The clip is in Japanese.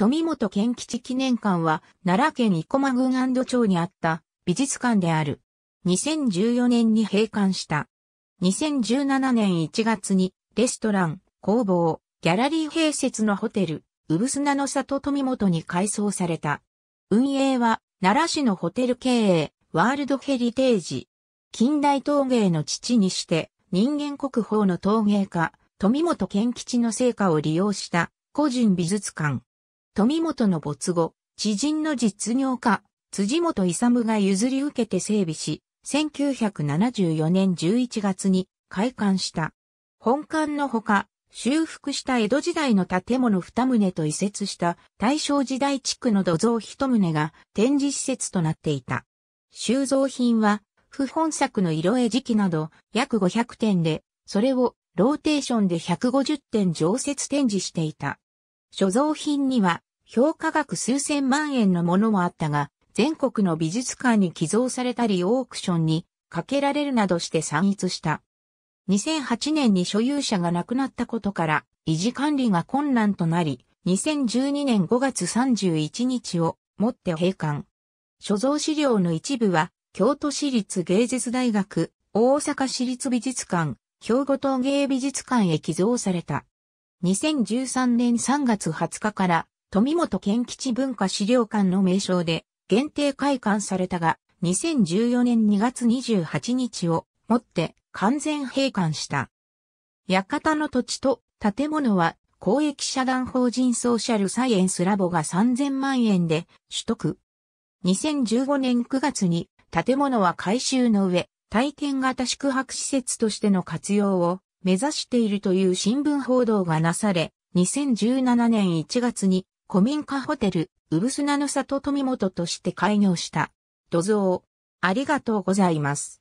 富本健吉記念館は、奈良県生駒郡安堵町にあった美術館である。2014年に閉館した。2017年1月に、レストラン、工房、ギャラリー併設のホテル、うぶすなの里富本に改装された。運営は、奈良市のホテル経営、ワールドヘリテージ。近代陶芸の父にして、人間国宝の陶芸家、富本健吉の成果を利用した、個人美術館。富本の没後、知人の実業家、辻本勇が譲り受けて整備し、1974年11月に開館した。本館のほか、修復した江戸時代の建物二棟と移設した大正時代地区の土蔵一棟が展示施設となっていた。収蔵品は、不本作の色絵時期など約500点で、それをローテーションで150点常設展示していた。所蔵品には評価額数千万円のものもあったが、全国の美術館に寄贈されたりオークションにかけられるなどして散逸した。2008年に所有者が亡くなったことから維持管理が困難となり、2012年5月31日をもって閉館。所蔵資料の一部は京都市立芸術大学、大阪市立美術館、兵庫陶芸美術館へ寄贈された。2013年3月20日から富本県吉文化資料館の名称で限定開館されたが、2014年2月28日をもって完全閉館した。館の土地と建物は公益社団法人ソーシャルサイエンスラボが3000万円で取得。2015年9月に建物は改修の上、体験型宿泊施設としての活用を目指しているという新聞報道がなされ、2017年1月に古民家ホテル、すなの里富本として開業した。土蔵、ありがとうございます。